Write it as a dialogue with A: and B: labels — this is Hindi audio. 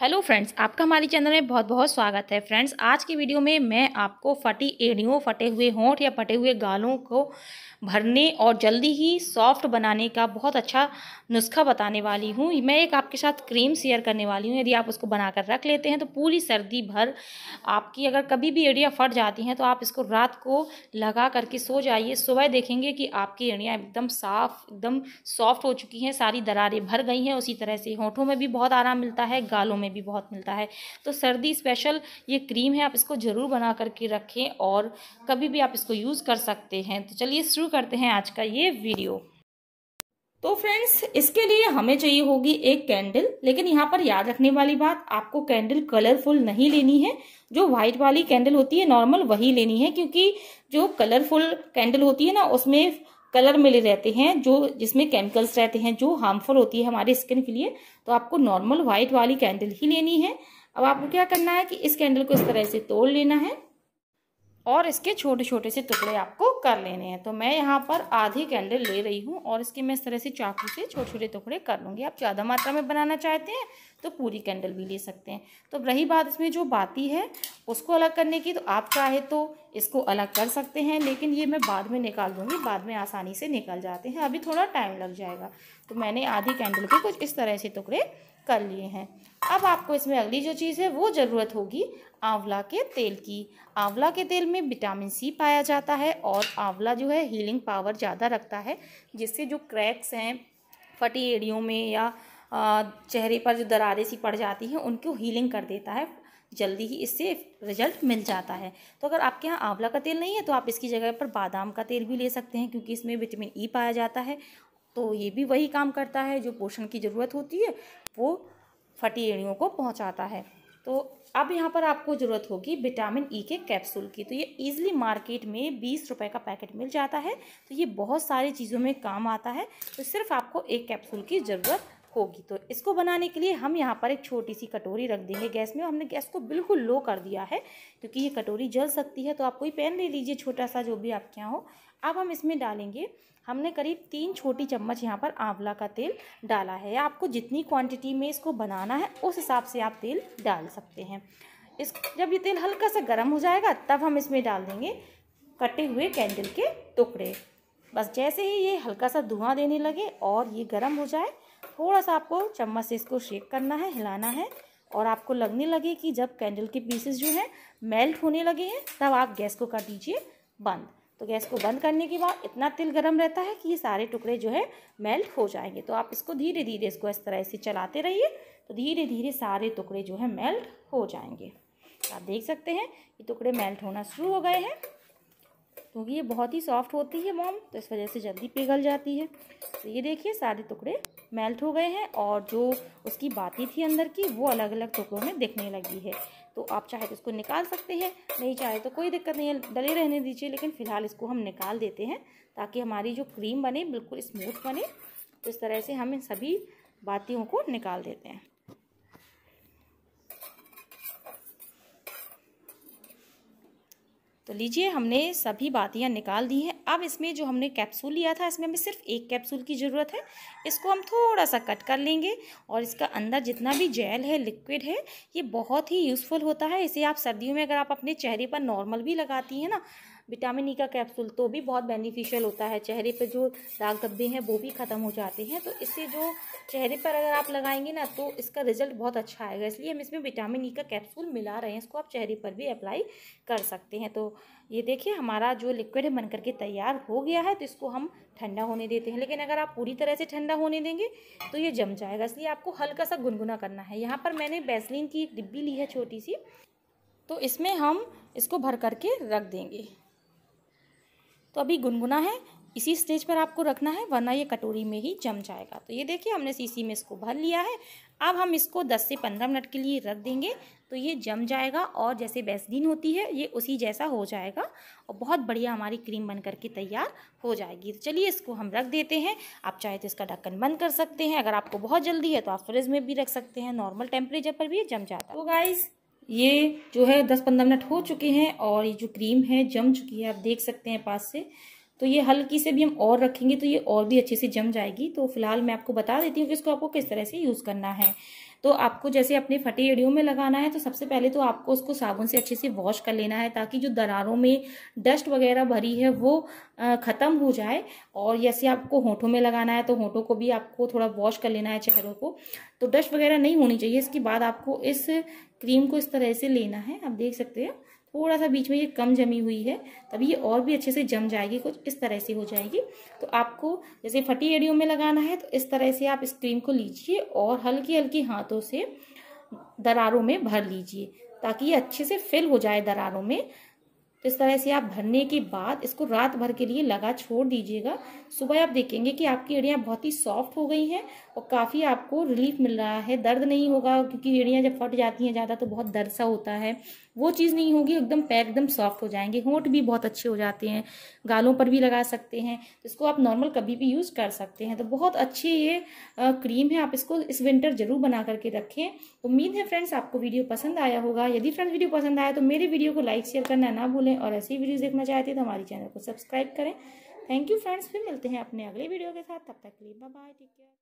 A: हेलो फ्रेंड्स आपका हमारे चैनल में बहुत बहुत स्वागत है फ्रेंड्स आज की वीडियो में मैं आपको फटी एड़ियों फटे हुए होंठ या फटे हुए गालों को भरने और जल्दी ही सॉफ्ट बनाने का बहुत अच्छा नुस्खा बताने वाली हूँ मैं एक आपके साथ क्रीम शेयर करने वाली हूँ यदि आप उसको बनाकर रख लेते हैं तो पूरी सर्दी भर आपकी अगर कभी भी एड़ियाँ फट जाती हैं तो आप इसको रात को लगा करके सो जाइए सुबह देखेंगे कि आपकी एड़ियाँ एकदम साफ एकदम सॉफ्ट हो चुकी हैं सारी दरारें भर गई हैं उसी तरह से होंठों में भी बहुत आराम मिलता है गालों में में भी बहुत मिलता है तो सर्दी स्पेशल ये क्रीम है आप इसको ज़रूर बना करके रखें और कभी भी आप इसको यूज़ कर सकते हैं तो चलिए शुरू करते हैं आज का ये वीडियो तो फ्रेंड्स इसके लिए हमें चाहिए होगी एक कैंडल लेकिन यहाँ पर याद रखने वाली बात आपको कैंडल कलरफुल नहीं लेनी है जो व्हाइट वाली कैंडल होती है नॉर्मल वही लेनी है क्योंकि जो कलरफुल कैंडल होती है ना उसमें कलर मिले रहते हैं जो जिसमें केमिकल्स रहते हैं जो हार्मफुल होती है हमारे स्किन के लिए तो आपको नॉर्मल व्हाइट वाली कैंडल ही लेनी है अब आपको क्या करना है कि इस कैंडल को इस तरह से तोड़ लेना है और इसके छोटे छोटे से टुकड़े आपको कर लेने हैं तो मैं यहाँ पर आधी कैंडल ले रही हूँ और इसके मैं इस तरह से चाकू से छोटे छोटे टुकड़े कर लूँगी आप ज़्यादा मात्रा में बनाना चाहते हैं तो पूरी कैंडल भी ले सकते हैं तो रही बात इसमें जो बाती है उसको अलग करने की तो आप चाहे तो इसको अलग कर सकते हैं लेकिन ये मैं बाद में निकाल दूँगी बाद में आसानी से निकल जाते हैं अभी थोड़ा टाइम लग जाएगा तो मैंने आधी कैंडल के कुछ इस तरह से टुकड़े कर लिए हैं अब आपको इसमें अगली जो चीज़ है वो ज़रूरत होगी आंवला के तेल की आंवला के तेल में विटामिन सी पाया जाता है और आंवला जो है हीलिंग पावर ज़्यादा रखता है जिससे जो क्रैक्स हैं फटी एड़ियों में या चेहरे पर जो दरारें सी पड़ जाती हैं उनको हीलिंग कर देता है जल्दी ही इससे रिजल्ट मिल जाता है तो अगर आपके यहाँ आंवला का तेल नहीं है तो आप इसकी जगह पर बादाम का तेल भी ले सकते हैं क्योंकि इसमें विटामिन ई e पाया जाता है तो ये भी वही काम करता है जो पोषण की ज़रूरत होती है वो फटी एड़ियों को पहुँचाता है तो अब यहाँ पर आपको ज़रूरत होगी विटामिन ई e के कैप्सूल की तो ये ईजिली मार्केट में बीस रुपए का पैकेट मिल जाता है तो ये बहुत सारी चीज़ों में काम आता है तो सिर्फ आपको एक कैप्सूल की ज़रूरत होगी तो इसको बनाने के लिए हम यहाँ पर एक छोटी सी कटोरी रख देंगे गैस में हमने गैस को बिल्कुल लो कर दिया है क्योंकि ये कटोरी जल सकती है तो आप कोई पैन ले लीजिए छोटा सा जो भी आपके यहाँ हो अब हम इसमें डालेंगे हमने करीब तीन छोटी चम्मच यहाँ पर आंवला का तेल डाला है आपको जितनी क्वांटिटी में इसको बनाना है उस हिसाब से आप तेल डाल सकते हैं इस जब ये तेल हल्का सा गर्म हो जाएगा तब हम इसमें डाल देंगे कटे हुए कैंडल के टुकड़े बस जैसे ही ये हल्का सा धुआं देने लगे और ये गर्म हो जाए थोड़ा सा आपको चम्मच से इसको शेक करना है हिलाना है और आपको लगने लगे कि जब कैंडल के पीसेस जो हैं मेल्ट होने लगे हैं तब आप गैस को कर दीजिए बंद तो गैस को बंद करने के बाद इतना तिल गर्म रहता है कि ये सारे टुकड़े जो है मेल्ट हो जाएंगे तो आप इसको धीरे धीरे इसको इस तरह से चलाते रहिए तो धीरे धीरे सारे टुकड़े जो है मेल्ट हो जाएंगे आप देख सकते हैं ये टुकड़े मेल्ट होना शुरू हो गए हैं क्योंकि तो ये बहुत ही सॉफ्ट होती है मोम तो इस वजह से जल्दी पिघल जाती है तो ये देखिए सारे टुकड़े मेल्ट हो गए हैं और जो उसकी बाती थी अंदर की वो अलग अलग टुकड़ों में दिखने लगी है तो आप चाहे तो इसको निकाल सकते हैं नहीं चाहे तो कोई दिक्कत नहीं है डले रहने दीजिए लेकिन फ़िलहाल इसको हम निकाल देते हैं ताकि हमारी जो क्रीम बने बिल्कुल स्मूथ बने तो इस तरह से हम इन सभी बातियों को निकाल देते हैं तो लीजिए हमने सभी बातियाँ निकाल दी हैं अब इसमें जो हमने कैप्सूल लिया था इसमें हमें सिर्फ एक कैप्सूल की ज़रूरत है इसको हम थोड़ा सा कट कर लेंगे और इसका अंदर जितना भी जेल है लिक्विड है ये बहुत ही यूज़फुल होता है इसे आप सर्दियों में अगर आप अपने चेहरे पर नॉर्मल भी लगाती हैं ना विटामिन ई e का कैप्सूल तो भी बहुत बेनिफिशियल होता है चेहरे पर जो दाग धब्बे हैं वो भी ख़त्म हो जाते हैं तो इससे जो चेहरे पर अगर आप लगाएंगे ना तो इसका रिजल्ट बहुत अच्छा आएगा इसलिए हम इसमें विटामिन ई e का कैप्सूल मिला रहे हैं इसको आप चेहरे पर भी अप्लाई कर सकते हैं तो ये देखिए हमारा जो लिक्विड है बन करके तैयार हो गया है तो इसको हम ठंडा होने देते हैं लेकिन अगर आप पूरी तरह से ठंडा होने देंगे तो ये जम जाएगा इसलिए आपको हल्का सा गुनगुना करना है यहाँ पर मैंने बेसलिन की एक डिब्बी ली है छोटी सी तो इसमें हम इसको भर करके रख देंगे तो अभी गुनगुना है इसी स्टेज पर आपको रखना है वरना ये कटोरी में ही जम जाएगा तो ये देखिए हमने सीसी में इसको भर लिया है अब हम इसको 10 से 15 मिनट के लिए रख देंगे तो ये जम जाएगा और जैसे बेसदीन होती है ये उसी जैसा हो जाएगा और बहुत बढ़िया हमारी क्रीम बन करके तैयार हो जाएगी तो चलिए इसको हम रख देते हैं आप चाहे तो इसका ढक्कन बंद कर सकते हैं अगर आपको बहुत जल्दी है तो आप फ्रिज में भी रख सकते हैं नॉर्मल टेम्परेचर पर भी जम जाता है तो गाइज़ ये जो है दस पंद्रह मिनट हो चुके हैं और ये जो क्रीम है जम चुकी है आप देख सकते हैं पास से तो ये हल्की से भी हम और रखेंगे तो ये और भी अच्छे से जम जाएगी तो फिलहाल मैं आपको बता देती हूँ कि इसको आपको किस तरह से यूज़ करना है तो आपको जैसे अपने फटे एड़ियों में लगाना है तो सबसे पहले तो आपको उसको साबुन से अच्छे से वॉश कर लेना है ताकि जो दरारों में डस्ट वगैरह भरी है वो ख़त्म हो जाए और जैसे आपको होठों में लगाना है तो होठों को भी आपको थोड़ा वॉश कर लेना है चेहरों को तो डस्ट वगैरह नहीं होनी चाहिए इसके बाद आपको इस क्रीम को इस तरह से लेना है आप देख सकते हैं थोड़ा सा बीच में ये कम जमी हुई है तभी ये और भी अच्छे से जम जाएगी कुछ इस तरह से हो जाएगी तो आपको जैसे फटी एड़ियों में लगाना है तो इस तरह से आप इस क्रीम को लीजिए और हल्की हल्की हाथों से दरारों में भर लीजिए ताकि ये अच्छे से फिल हो जाए दरारों में तो इस तरह से आप भरने के बाद इसको रात भर के लिए लगा छोड़ दीजिएगा सुबह आप देखेंगे कि आपकी एड़ियाँ बहुत ही सॉफ्ट हो गई हैं और काफ़ी आपको रिलीफ मिल रहा है दर्द नहीं होगा क्योंकि एड़ियाँ जब फट जाती हैं ज़्यादा तो बहुत दर्द सा होता है वो चीज़ नहीं होगी एकदम पैर एकदम सॉफ्ट हो जाएंगे होंठ भी बहुत अच्छे हो जाते हैं गालों पर भी लगा सकते हैं तो इसको आप नॉर्मल कभी भी यूज़ कर सकते हैं तो बहुत अच्छी ये आ, क्रीम है आप इसको इस विंटर ज़रूर बना करके रखें उम्मीद है फ्रेंड्स आपको वीडियो पसंद आया होगा यदि फ्रेंड्स वीडियो पसंद आया तो मेरे वीडियो को लाइक शेयर करना ना भूलें और ऐसी वीडियोज़ देखना चाहते हैं तो हमारे चैनल को सब्सक्राइब करें थैंक यू फ्रेंड्स फिर मिलते हैं अपने अगले वीडियो के साथ तब तक के लिए बाय टेक केयर